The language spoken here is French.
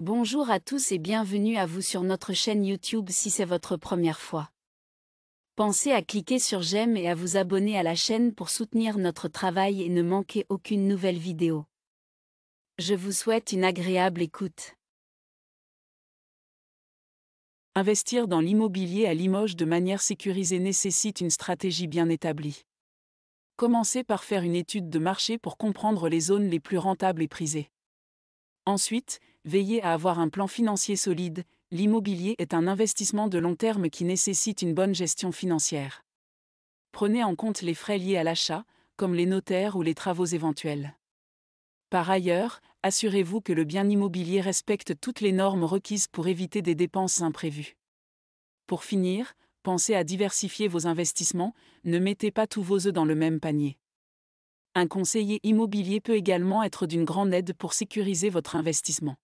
Bonjour à tous et bienvenue à vous sur notre chaîne YouTube si c'est votre première fois. Pensez à cliquer sur j'aime et à vous abonner à la chaîne pour soutenir notre travail et ne manquer aucune nouvelle vidéo. Je vous souhaite une agréable écoute. Investir dans l'immobilier à Limoges de manière sécurisée nécessite une stratégie bien établie. Commencez par faire une étude de marché pour comprendre les zones les plus rentables et prisées. Ensuite, veillez à avoir un plan financier solide, l'immobilier est un investissement de long terme qui nécessite une bonne gestion financière. Prenez en compte les frais liés à l'achat, comme les notaires ou les travaux éventuels. Par ailleurs, assurez-vous que le bien immobilier respecte toutes les normes requises pour éviter des dépenses imprévues. Pour finir, pensez à diversifier vos investissements, ne mettez pas tous vos œufs dans le même panier. Un conseiller immobilier peut également être d'une grande aide pour sécuriser votre investissement.